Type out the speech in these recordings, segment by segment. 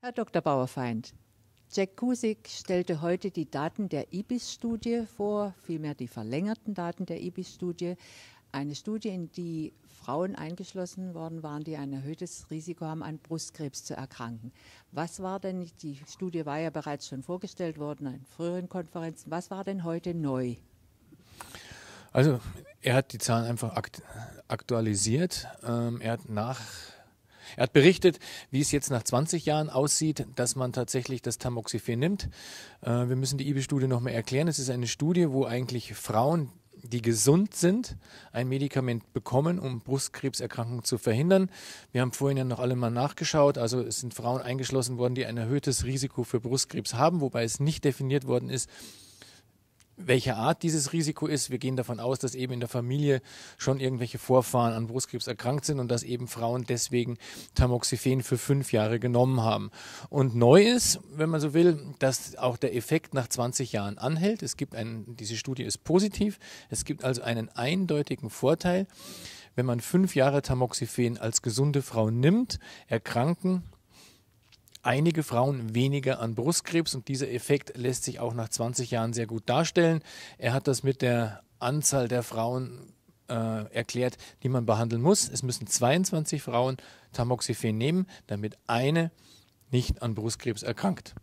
Herr Dr. Bauerfeind, Jack Kusik stellte heute die Daten der IBIS-Studie vor, vielmehr die verlängerten Daten der IBIS-Studie. Eine Studie, in die Frauen eingeschlossen worden waren, die ein erhöhtes Risiko haben, an Brustkrebs zu erkranken. Was war denn, die Studie war ja bereits schon vorgestellt worden in früheren Konferenzen, was war denn heute neu? Also er hat die Zahlen einfach aktualisiert. Ähm, er hat nach er hat berichtet, wie es jetzt nach 20 Jahren aussieht, dass man tatsächlich das Tamoxifen nimmt. Äh, wir müssen die IBE-Studie nochmal erklären. Es ist eine Studie, wo eigentlich Frauen, die gesund sind, ein Medikament bekommen, um Brustkrebserkrankungen zu verhindern. Wir haben vorhin ja noch alle mal nachgeschaut. Also es sind Frauen eingeschlossen worden, die ein erhöhtes Risiko für Brustkrebs haben, wobei es nicht definiert worden ist, welche Art dieses Risiko ist. Wir gehen davon aus, dass eben in der Familie schon irgendwelche Vorfahren an Brustkrebs erkrankt sind und dass eben Frauen deswegen Tamoxifen für fünf Jahre genommen haben. Und neu ist, wenn man so will, dass auch der Effekt nach 20 Jahren anhält. Es gibt einen, diese Studie ist positiv. Es gibt also einen eindeutigen Vorteil. Wenn man fünf Jahre Tamoxifen als gesunde Frau nimmt, erkranken einige Frauen weniger an Brustkrebs und dieser Effekt lässt sich auch nach 20 Jahren sehr gut darstellen. Er hat das mit der Anzahl der Frauen äh, erklärt, die man behandeln muss. Es müssen 22 Frauen Tamoxifen nehmen, damit eine nicht an Brustkrebs erkrankt.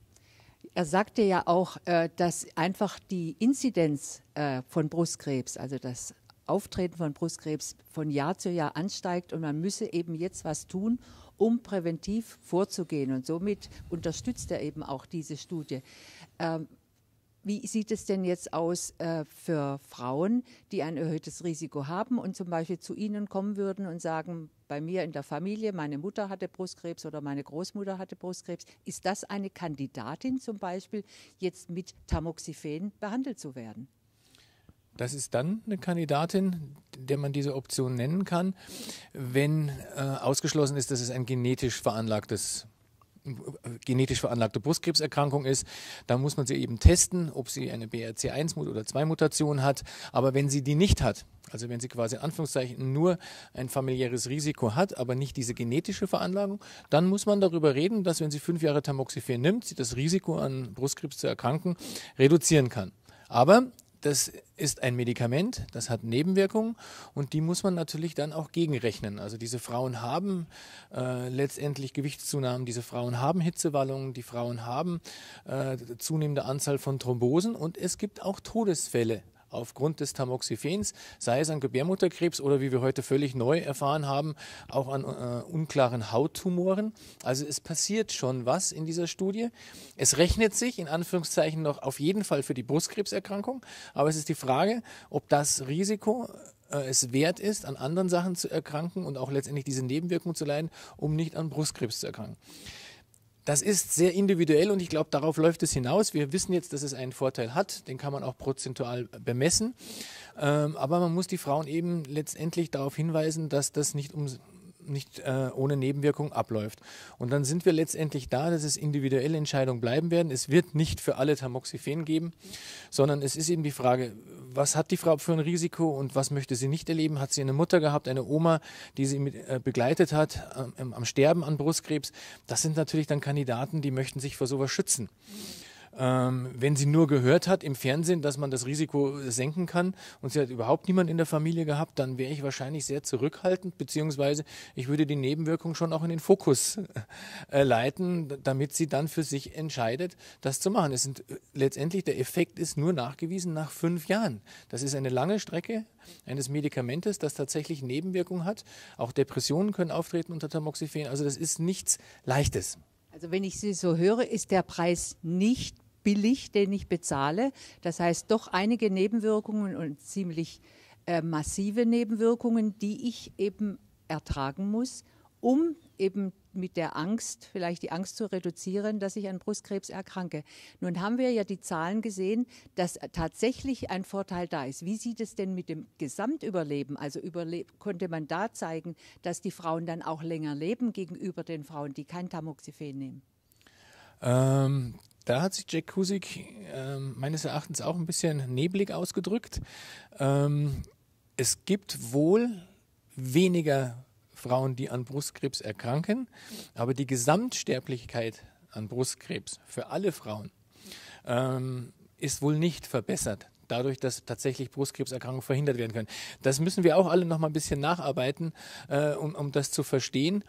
Er sagte ja auch, äh, dass einfach die Inzidenz äh, von Brustkrebs, also das Auftreten von Brustkrebs von Jahr zu Jahr ansteigt und man müsse eben jetzt was tun, um präventiv vorzugehen. Und somit unterstützt er eben auch diese Studie. Ähm, wie sieht es denn jetzt aus äh, für Frauen, die ein erhöhtes Risiko haben und zum Beispiel zu Ihnen kommen würden und sagen, bei mir in der Familie, meine Mutter hatte Brustkrebs oder meine Großmutter hatte Brustkrebs. Ist das eine Kandidatin zum Beispiel, jetzt mit Tamoxifen behandelt zu werden? Das ist dann eine Kandidatin, der man diese Option nennen kann, wenn äh, ausgeschlossen ist, dass es ein genetisch veranlagtes genetisch veranlagte Brustkrebserkrankung ist, dann muss man sie eben testen, ob sie eine BRC1 oder 2 Mutation hat. Aber wenn sie die nicht hat, also wenn sie quasi Anführungszeichen nur ein familiäres Risiko hat, aber nicht diese genetische Veranlagung, dann muss man darüber reden, dass wenn sie fünf Jahre Tamoxifen nimmt, sie das Risiko an Brustkrebs zu erkranken reduzieren kann. Aber das ist ein Medikament, das hat Nebenwirkungen und die muss man natürlich dann auch gegenrechnen. Also diese Frauen haben äh, letztendlich Gewichtszunahmen, diese Frauen haben Hitzewallungen, die Frauen haben äh, zunehmende Anzahl von Thrombosen und es gibt auch Todesfälle aufgrund des Tamoxifens, sei es an Gebärmutterkrebs oder wie wir heute völlig neu erfahren haben, auch an äh, unklaren Hauttumoren. Also es passiert schon was in dieser Studie. Es rechnet sich in Anführungszeichen noch auf jeden Fall für die Brustkrebserkrankung, aber es ist die Frage, ob das Risiko äh, es wert ist, an anderen Sachen zu erkranken und auch letztendlich diese Nebenwirkungen zu leiden, um nicht an Brustkrebs zu erkranken. Das ist sehr individuell und ich glaube, darauf läuft es hinaus. Wir wissen jetzt, dass es einen Vorteil hat, den kann man auch prozentual bemessen. Ähm, aber man muss die Frauen eben letztendlich darauf hinweisen, dass das nicht um nicht äh, ohne Nebenwirkung abläuft. Und dann sind wir letztendlich da, dass es individuelle Entscheidungen bleiben werden. Es wird nicht für alle Tamoxifen geben, sondern es ist eben die Frage, was hat die Frau für ein Risiko und was möchte sie nicht erleben? Hat sie eine Mutter gehabt, eine Oma, die sie mit, äh, begleitet hat ähm, am Sterben an Brustkrebs? Das sind natürlich dann Kandidaten, die möchten sich vor sowas schützen ähm, wenn sie nur gehört hat im Fernsehen, dass man das Risiko senken kann und sie hat überhaupt niemand in der Familie gehabt, dann wäre ich wahrscheinlich sehr zurückhaltend, beziehungsweise ich würde die Nebenwirkung schon auch in den Fokus äh, leiten, damit sie dann für sich entscheidet, das zu machen. Es sind äh, letztendlich, der Effekt ist nur nachgewiesen nach fünf Jahren. Das ist eine lange Strecke eines Medikamentes, das tatsächlich Nebenwirkungen hat. Auch Depressionen können auftreten unter Tamoxifen. Also das ist nichts Leichtes. Also wenn ich Sie so höre, ist der Preis nicht billig, den ich bezahle. Das heißt, doch einige Nebenwirkungen und ziemlich äh, massive Nebenwirkungen, die ich eben ertragen muss, um eben mit der Angst, vielleicht die Angst zu reduzieren, dass ich an Brustkrebs erkranke. Nun haben wir ja die Zahlen gesehen, dass tatsächlich ein Vorteil da ist. Wie sieht es denn mit dem Gesamtüberleben? Also überle konnte man da zeigen, dass die Frauen dann auch länger leben gegenüber den Frauen, die kein Tamoxifen nehmen? Ähm, da hat sich Jack Kusik äh, meines Erachtens auch ein bisschen neblig ausgedrückt. Ähm, es gibt wohl weniger Frauen, die an Brustkrebs erkranken, aber die Gesamtsterblichkeit an Brustkrebs für alle Frauen ähm, ist wohl nicht verbessert dadurch, dass tatsächlich Brustkrebserkrankungen verhindert werden können. Das müssen wir auch alle noch mal ein bisschen nacharbeiten, äh, um, um das zu verstehen.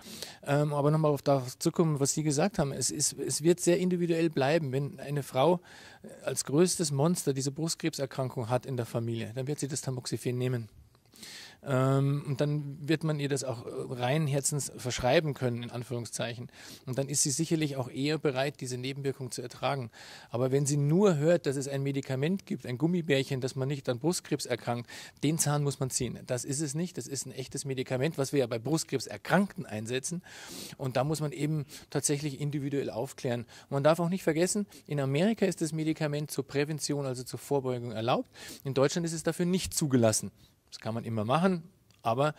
Ähm, aber noch mal darauf zu kommen, was Sie gesagt haben. Es, ist, es wird sehr individuell bleiben. Wenn eine Frau äh, als größtes Monster diese Brustkrebserkrankung hat in der Familie, dann wird sie das Tamoxifen nehmen. Ähm, und dann wird man ihr das auch äh, rein Herzens verschreiben können, in Anführungszeichen. Und dann ist sie sicherlich auch eher bereit, diese Nebenwirkung zu ertragen. Aber wenn sie nur hört, dass es ein Medikament gibt, ein Gummibärchen, dass man nicht an Brustkrebs erkrankt, den Zahn muss man ziehen. Das ist es nicht. Das ist ein echtes Medikament, was wir ja bei Brustkrebserkrankten einsetzen. Und da muss man eben tatsächlich individuell aufklären. Und man darf auch nicht vergessen, in Amerika ist das Medikament zur Prävention, also zur Vorbeugung erlaubt. In Deutschland ist es dafür nicht zugelassen. Das kann man immer machen, aber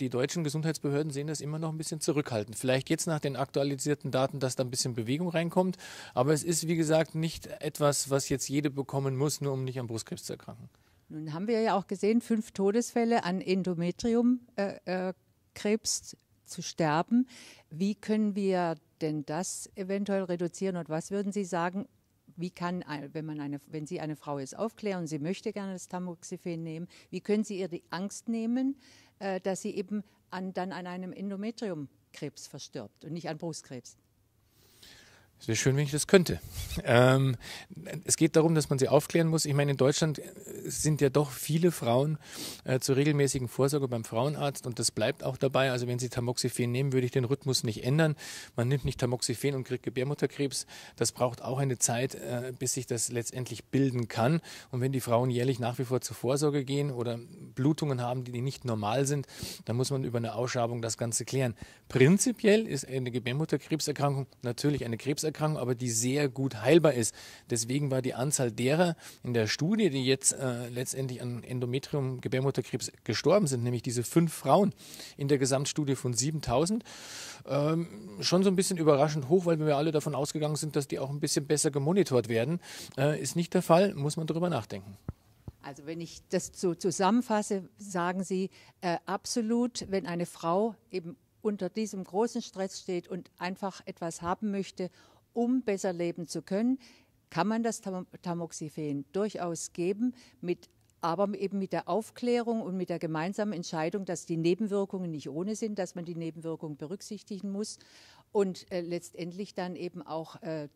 die deutschen Gesundheitsbehörden sehen das immer noch ein bisschen zurückhaltend. Vielleicht jetzt nach den aktualisierten Daten, dass da ein bisschen Bewegung reinkommt. Aber es ist, wie gesagt, nicht etwas, was jetzt jede bekommen muss, nur um nicht an Brustkrebs zu erkranken. Nun haben wir ja auch gesehen, fünf Todesfälle an Endometriumkrebs äh, äh, zu sterben. Wie können wir denn das eventuell reduzieren? Und was würden Sie sagen, wie kann, wenn, man eine, wenn sie eine Frau ist, aufklären, sie möchte gerne das Tamoxifen nehmen, wie können sie ihr die Angst nehmen, äh, dass sie eben an, dann an einem Endometriumkrebs verstirbt und nicht an Brustkrebs? Es wäre schön, wenn ich das könnte. Ähm, es geht darum, dass man sie aufklären muss. Ich meine, in Deutschland äh, sind ja doch viele Frauen äh, zur regelmäßigen Vorsorge beim Frauenarzt und das bleibt auch dabei. Also wenn sie Tamoxifen nehmen, würde ich den Rhythmus nicht ändern. Man nimmt nicht Tamoxifen und kriegt Gebärmutterkrebs. Das braucht auch eine Zeit, äh, bis sich das letztendlich bilden kann. Und wenn die Frauen jährlich nach wie vor zur Vorsorge gehen oder Blutungen haben, die, die nicht normal sind, dann muss man über eine Ausschabung das Ganze klären. Prinzipiell ist eine Gebärmutterkrebserkrankung natürlich eine Krebserkrankung. Krebserkrankung, aber die sehr gut heilbar ist. Deswegen war die Anzahl derer in der Studie, die jetzt äh, letztendlich an Endometrium Gebärmutterkrebs gestorben sind, nämlich diese fünf Frauen in der Gesamtstudie von 7000, ähm, schon so ein bisschen überraschend hoch, weil wir alle davon ausgegangen sind, dass die auch ein bisschen besser gemonitort werden. Äh, ist nicht der Fall, muss man darüber nachdenken. Also wenn ich das so zusammenfasse, sagen Sie äh, absolut, wenn eine Frau eben unter diesem großen Stress steht und einfach etwas haben möchte um besser leben zu können, kann man das Tamoxifen durchaus geben, mit, aber eben mit der Aufklärung und mit der gemeinsamen Entscheidung, dass die Nebenwirkungen nicht ohne sind, dass man die Nebenwirkungen berücksichtigen muss und äh, letztendlich dann eben auch äh,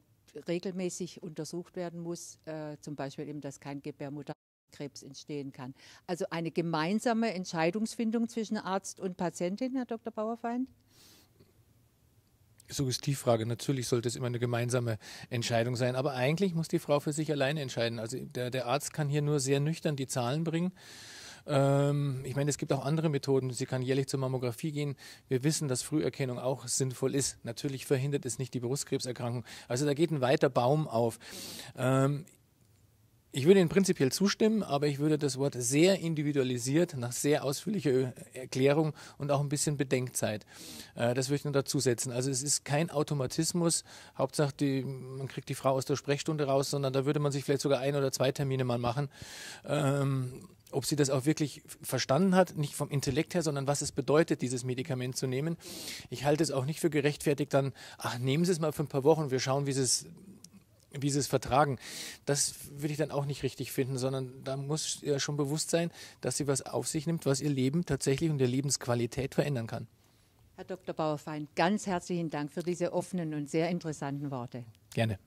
regelmäßig untersucht werden muss, äh, zum Beispiel eben, dass kein Gebärmutterkrebs entstehen kann. Also eine gemeinsame Entscheidungsfindung zwischen Arzt und Patientin, Herr Dr. Bauerfeind? Suggestivfrage. Natürlich sollte es immer eine gemeinsame Entscheidung sein, aber eigentlich muss die Frau für sich alleine entscheiden. Also der, der Arzt kann hier nur sehr nüchtern die Zahlen bringen ähm, ich meine, es gibt auch andere Methoden. Sie kann jährlich zur Mammographie gehen. Wir wissen, dass Früherkennung auch sinnvoll ist. Natürlich verhindert es nicht die Brustkrebserkrankung. Also da geht ein weiter Baum auf. Ähm, ich würde Ihnen prinzipiell zustimmen, aber ich würde das Wort sehr individualisiert nach sehr ausführlicher Erklärung und auch ein bisschen Bedenkzeit, äh, das würde ich nur dazusetzen. Also es ist kein Automatismus, Hauptsache die, man kriegt die Frau aus der Sprechstunde raus, sondern da würde man sich vielleicht sogar ein oder zwei Termine mal machen. Ähm, ob sie das auch wirklich verstanden hat, nicht vom Intellekt her, sondern was es bedeutet, dieses Medikament zu nehmen. Ich halte es auch nicht für gerechtfertigt, dann, ach, nehmen Sie es mal für ein paar Wochen, wir schauen, wie Sie es wie sie es vertragen. Das würde ich dann auch nicht richtig finden, sondern da muss ja schon bewusst sein, dass sie was auf sich nimmt, was ihr Leben tatsächlich und ihre Lebensqualität verändern kann. Herr Dr. Bauerfein, ganz herzlichen Dank für diese offenen und sehr interessanten Worte. Gerne.